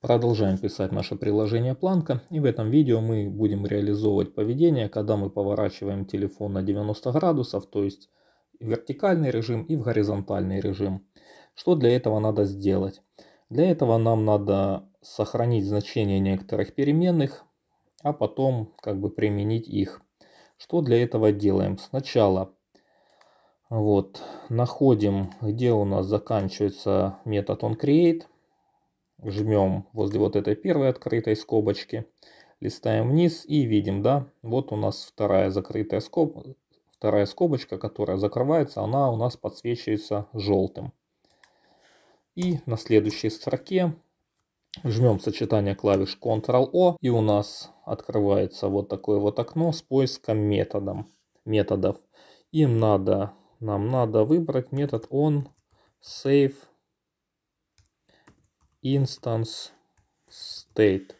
Продолжаем писать наше приложение планка и в этом видео мы будем реализовывать поведение, когда мы поворачиваем телефон на 90 градусов, то есть в вертикальный режим и в горизонтальный режим. Что для этого надо сделать? Для этого нам надо сохранить значения некоторых переменных, а потом как бы применить их. Что для этого делаем? Сначала вот, находим, где у нас заканчивается метод onCreate жмем возле вот этой первой открытой скобочки, листаем вниз и видим, да, вот у нас вторая закрытая скоб... вторая скобочка, которая закрывается, она у нас подсвечивается желтым. И на следующей строке жмем сочетание клавиш Ctrl-O и у нас открывается вот такое вот окно с поиском методом, методов. Им надо, нам надо выбрать метод on save instance state.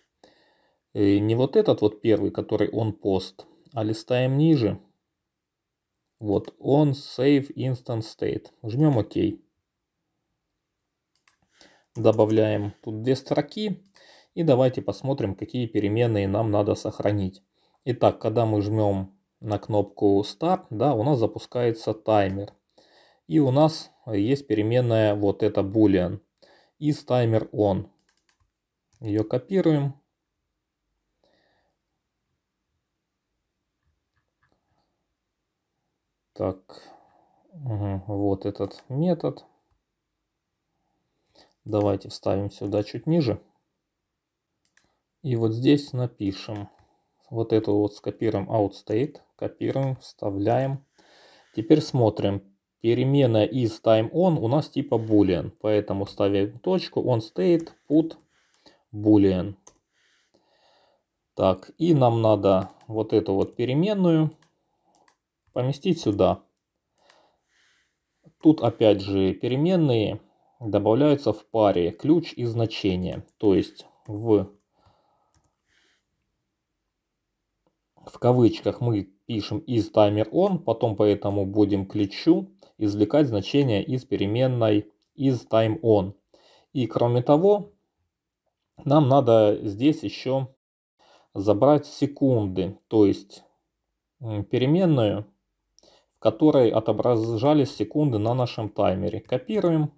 И э, не вот этот вот первый, который он пост, а листаем ниже. Вот он save instance state. Жмем ОК. Добавляем тут две строки. И давайте посмотрим, какие переменные нам надо сохранить. Итак, когда мы жмем на кнопку Start, да, у нас запускается таймер. И у нас есть переменная вот эта boolean из таймер он. Ее копируем. Так, угу. вот этот метод. Давайте вставим сюда чуть ниже. И вот здесь напишем. Вот эту вот скопируем outstate, копируем, вставляем. Теперь смотрим перемена из time у нас типа boolean, поэтому ставим точку, он стоит put boolean. Так, и нам надо вот эту вот переменную поместить сюда. Тут опять же переменные добавляются в паре ключ и значение, то есть в в кавычках мы пишем is timer on, потом поэтому будем ключу извлекать значение из переменной из time on. И кроме того, нам надо здесь еще забрать секунды, то есть переменную, в которой отображались секунды на нашем таймере. Копируем.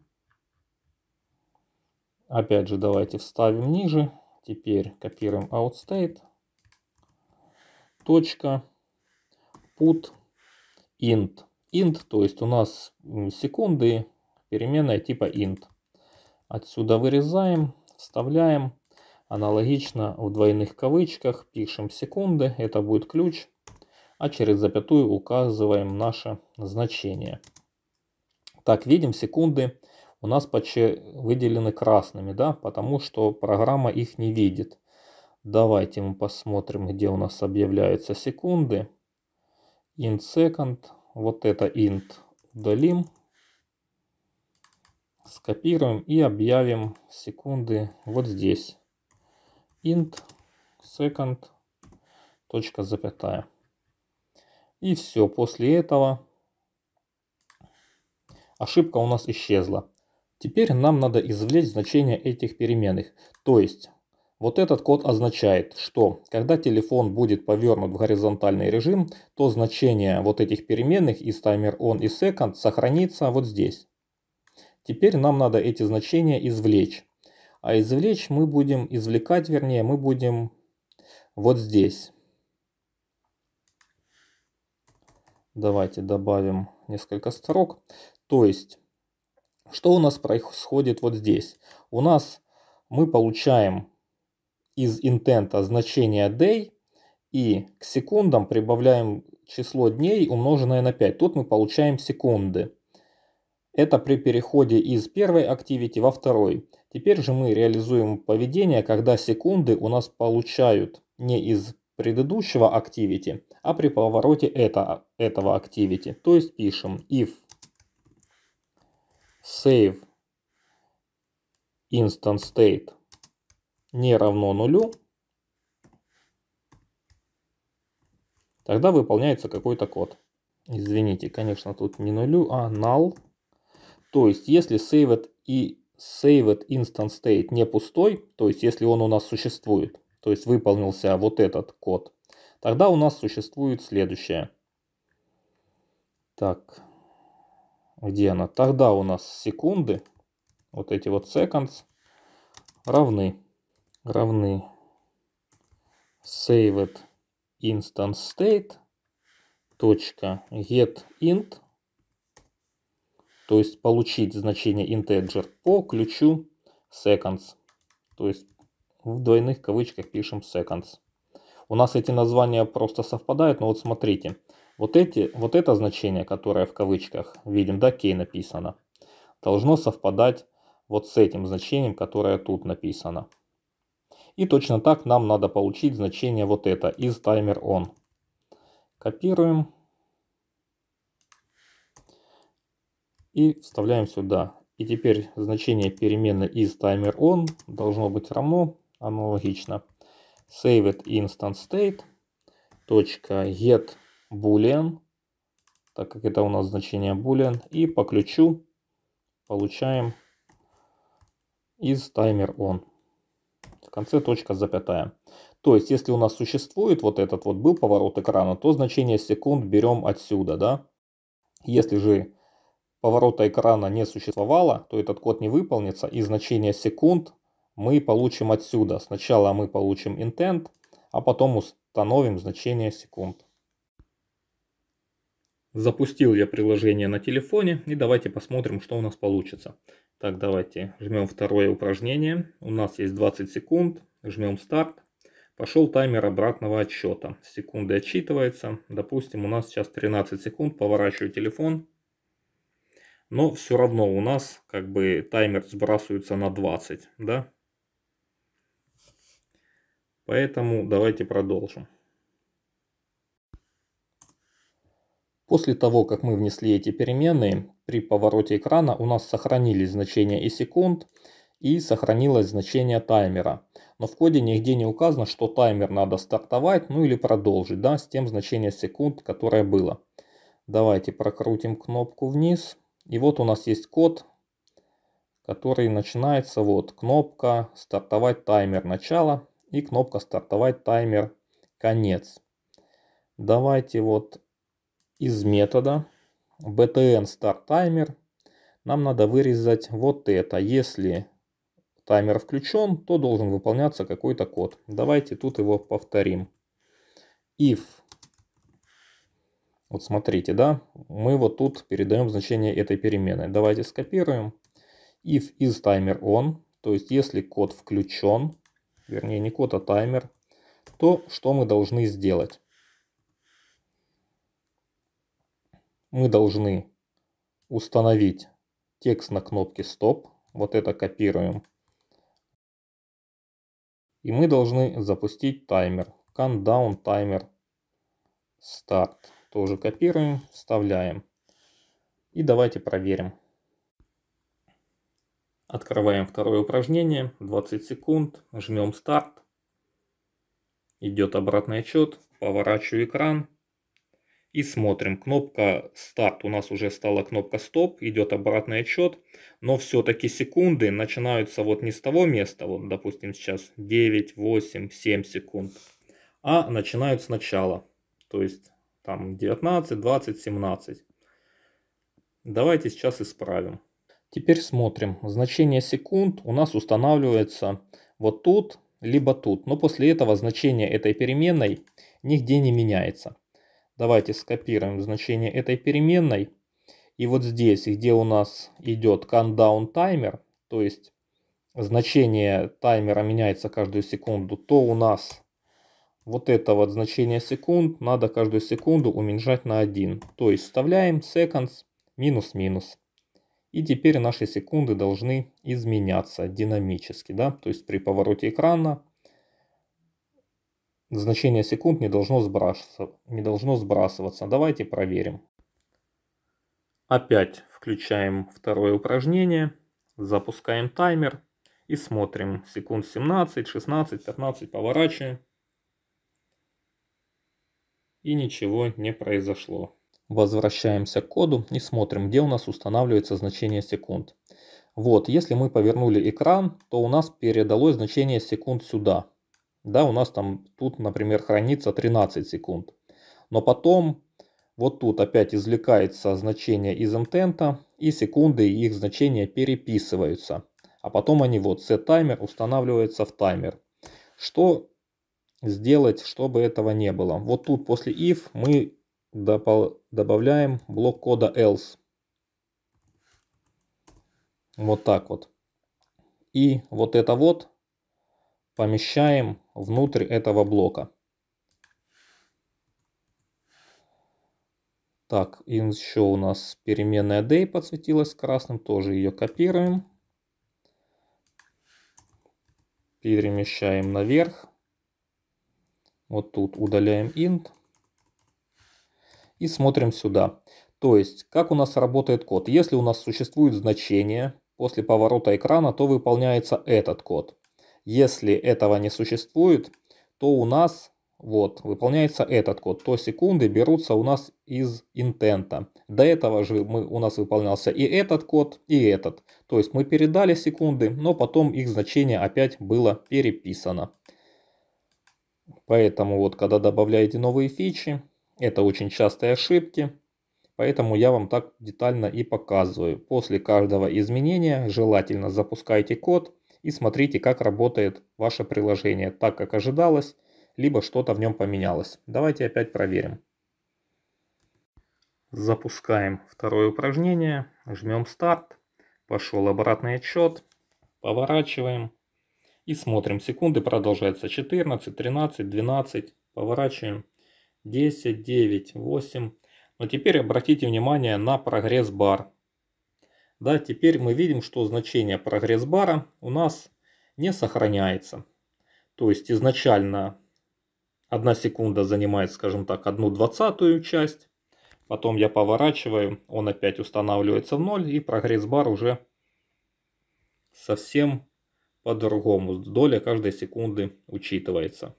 Опять же, давайте вставим ниже. Теперь копируем outstate. Точка. Put int int, то есть у нас секунды переменная типа int. Отсюда вырезаем, вставляем. Аналогично в двойных кавычках пишем секунды, это будет ключ, а через запятую указываем наше значение. Так, видим, секунды у нас почти выделены красными, да, потому что программа их не видит. Давайте мы посмотрим, где у нас объявляются секунды. In second, вот это int удалим. Скопируем и объявим секунды вот здесь. int second точка запятая. И все, после этого ошибка у нас исчезла. Теперь нам надо извлечь значение этих переменных. То есть вот этот код означает, что когда телефон будет повернут в горизонтальный режим, то значение вот этих переменных из таймер on и second сохранится вот здесь. Теперь нам надо эти значения извлечь. А извлечь мы будем, извлекать вернее, мы будем вот здесь. Давайте добавим несколько строк. То есть, что у нас происходит вот здесь? У нас мы получаем из интента значение day и к секундам прибавляем число дней, умноженное на 5. Тут мы получаем секунды. Это при переходе из первой активити во второй. Теперь же мы реализуем поведение, когда секунды у нас получают не из предыдущего activity, а при повороте это, этого activity. То есть пишем if save instance state не равно нулю, тогда выполняется какой-то код. Извините, конечно, тут не нулю, а null. То есть, если saved и saved instance state не пустой, то есть, если он у нас существует, то есть выполнился вот этот код, тогда у нас существует следующее. Так, где она? Тогда у нас секунды, вот эти вот seconds, равны равны saved instance state точка get int то есть получить значение integer по ключу seconds то есть в двойных кавычках пишем seconds у нас эти названия просто совпадают но вот смотрите вот эти вот это значение которое в кавычках видим да кей написано должно совпадать вот с этим значением которое тут написано и точно так нам надо получить значение вот это из таймер on. Копируем. И вставляем сюда. И теперь значение переменной из таймер on должно быть равно, аналогично, saved instant state .get boolean, так как это у нас значение boolean, и по ключу получаем из таймер on конце точка запятая. То есть, если у нас существует вот этот вот был поворот экрана, то значение секунд берем отсюда, да. Если же поворота экрана не существовало, то этот код не выполнится, и значение секунд мы получим отсюда. Сначала мы получим intent, а потом установим значение секунд. Запустил я приложение на телефоне и давайте посмотрим, что у нас получится. Так, давайте жмем второе упражнение. У нас есть 20 секунд. Жмем старт. Пошел таймер обратного отсчета. Секунды отсчитывается. Допустим, у нас сейчас 13 секунд. Поворачиваю телефон. Но все равно у нас как бы таймер сбрасывается на 20. Да? Поэтому давайте продолжим. После того, как мы внесли эти переменные, при повороте экрана у нас сохранились значения и секунд, и сохранилось значение таймера. Но в коде нигде не указано, что таймер надо стартовать, ну или продолжить, да, с тем значением секунд, которое было. Давайте прокрутим кнопку вниз. И вот у нас есть код, который начинается вот кнопка «Стартовать таймер начало» и кнопка «Стартовать таймер конец». Давайте вот из метода btn start timer нам надо вырезать вот это. Если таймер включен, то должен выполняться какой-то код. Давайте тут его повторим. If. Вот смотрите, да, мы вот тут передаем значение этой переменной. Давайте скопируем. If is timer on, то есть если код включен, вернее не код, а таймер, то что мы должны сделать? мы должны установить текст на кнопке стоп. Вот это копируем. И мы должны запустить таймер. Countdown таймер старт. Тоже копируем, вставляем. И давайте проверим. Открываем второе упражнение. 20 секунд. Жмем старт. Идет обратный отчет. Поворачиваю экран и смотрим. Кнопка старт у нас уже стала кнопка стоп, идет обратный отчет, но все-таки секунды начинаются вот не с того места, вот допустим сейчас 9, 8, 7 секунд, а начинают сначала, то есть там 19, 20, 17. Давайте сейчас исправим. Теперь смотрим. Значение секунд у нас устанавливается вот тут, либо тут. Но после этого значение этой переменной нигде не меняется. Давайте скопируем значение этой переменной. И вот здесь, где у нас идет countdown timer, то есть значение таймера меняется каждую секунду, то у нас вот это вот значение секунд надо каждую секунду уменьшать на 1. То есть вставляем seconds минус-минус. И теперь наши секунды должны изменяться динамически, да, то есть при повороте экрана Значение секунд не должно, сбрасываться, не должно сбрасываться. Давайте проверим. Опять включаем второе упражнение, запускаем таймер и смотрим. Секунд 17, 16, 15 поворачиваем. И ничего не произошло. Возвращаемся к коду и смотрим, где у нас устанавливается значение секунд. Вот, если мы повернули экран, то у нас передалось значение секунд сюда. Да, у нас там тут, например, хранится 13 секунд. Но потом вот тут опять извлекается значение из интента, и секунды и их значения переписываются. А потом они вот set-таймер устанавливаются в таймер. Что сделать, чтобы этого не было? Вот тут после if мы добавляем блок кода else. Вот так вот. И вот это вот помещаем внутрь этого блока. Так, и еще у нас переменная day подсветилась красным, тоже ее копируем. Перемещаем наверх. Вот тут удаляем int. И смотрим сюда. То есть, как у нас работает код? Если у нас существует значение после поворота экрана, то выполняется этот код. Если этого не существует, то у нас вот, выполняется этот код, то секунды берутся у нас из интента. До этого же мы, у нас выполнялся и этот код, и этот. То есть мы передали секунды, но потом их значение опять было переписано. Поэтому вот, когда добавляете новые фичи, это очень частые ошибки. Поэтому я вам так детально и показываю. После каждого изменения желательно запускайте код, и смотрите, как работает ваше приложение, так как ожидалось, либо что-то в нем поменялось. Давайте опять проверим. Запускаем второе упражнение, жмем старт, пошел обратный отсчет, поворачиваем и смотрим. Секунды продолжаются 14, 13, 12, поворачиваем 10, 9, 8. Но теперь обратите внимание на прогресс-бар. Да, теперь мы видим, что значение прогресс-бара у нас не сохраняется. То есть изначально одна секунда занимает, скажем так, одну двадцатую часть. Потом я поворачиваю, он опять устанавливается в ноль и прогресс-бар уже совсем по-другому. Доля каждой секунды учитывается.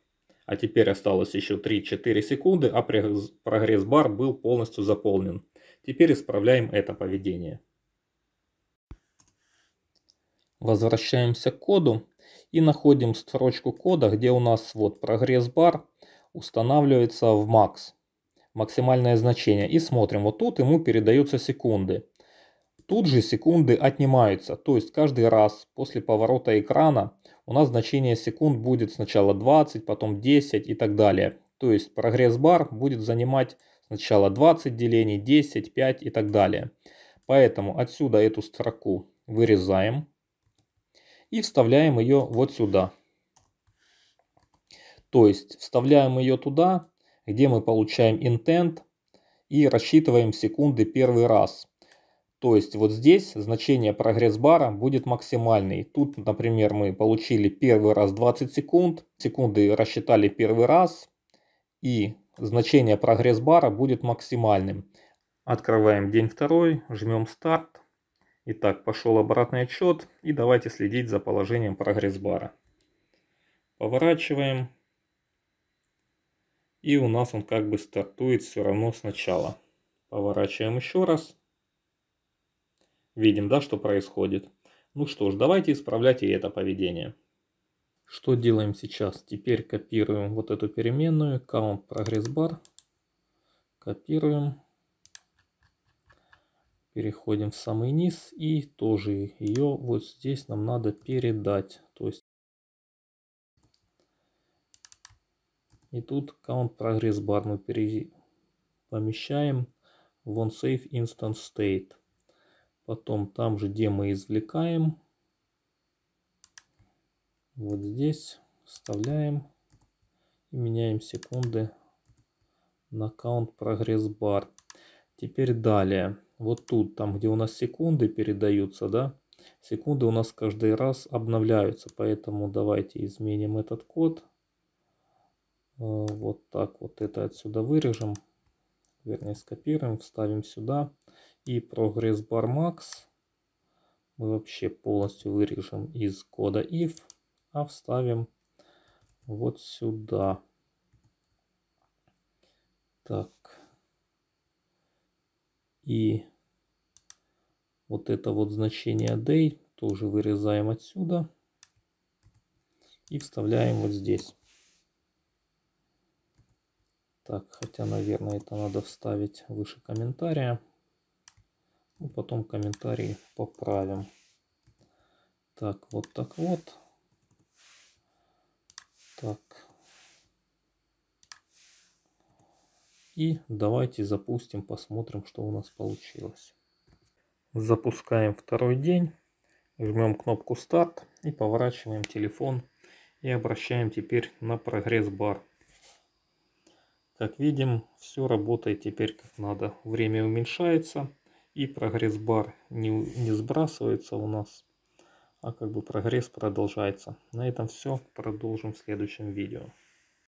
А теперь осталось еще 3-4 секунды, а прогресс-бар был полностью заполнен. Теперь исправляем это поведение. Возвращаемся к коду и находим строчку кода, где у нас вот прогресс-бар устанавливается в макс, максимальное значение. И смотрим, вот тут ему передаются секунды. Тут же секунды отнимаются, то есть каждый раз после поворота экрана у нас значение секунд будет сначала 20, потом 10 и так далее. То есть прогресс-бар будет занимать сначала 20 делений, 10, 5 и так далее. Поэтому отсюда эту строку вырезаем и вставляем ее вот сюда. То есть вставляем ее туда, где мы получаем intent и рассчитываем секунды первый раз. То есть вот здесь значение прогресс-бара будет максимальный. Тут, например, мы получили первый раз 20 секунд, секунды рассчитали первый раз, и значение прогресс-бара будет максимальным. Открываем день второй, жмем старт, Итак, пошел обратный отчет и давайте следить за положением прогресс-бара. Поворачиваем. И у нас он как бы стартует все равно сначала. Поворачиваем еще раз. Видим, да, что происходит. Ну что ж, давайте исправлять и это поведение. Что делаем сейчас? Теперь копируем вот эту переменную, count progress bar. Копируем переходим в самый низ и тоже ее вот здесь нам надо передать. То есть и тут count progress bar мы помещаем в onSafe instant state. Потом там же, где мы извлекаем, вот здесь вставляем и меняем секунды на count progress bar. Теперь далее вот тут, там где у нас секунды передаются, да, секунды у нас каждый раз обновляются, поэтому давайте изменим этот код. Э, вот так вот это отсюда вырежем, вернее скопируем, вставим сюда. И прогресс бар макс мы вообще полностью вырежем из кода if, а вставим вот сюда. Так, и вот это вот значение day тоже вырезаем отсюда и вставляем вот здесь. Так, хотя, наверное, это надо вставить выше комментария. Ну, потом комментарий поправим. Так, вот так вот. И давайте запустим, посмотрим, что у нас получилось. Запускаем второй день. Жмем кнопку старт и поворачиваем телефон. И обращаем теперь на прогресс-бар. Как видим, все работает теперь как надо. Время уменьшается и прогресс-бар не, не сбрасывается у нас, а как бы прогресс продолжается. На этом все. Продолжим в следующем видео.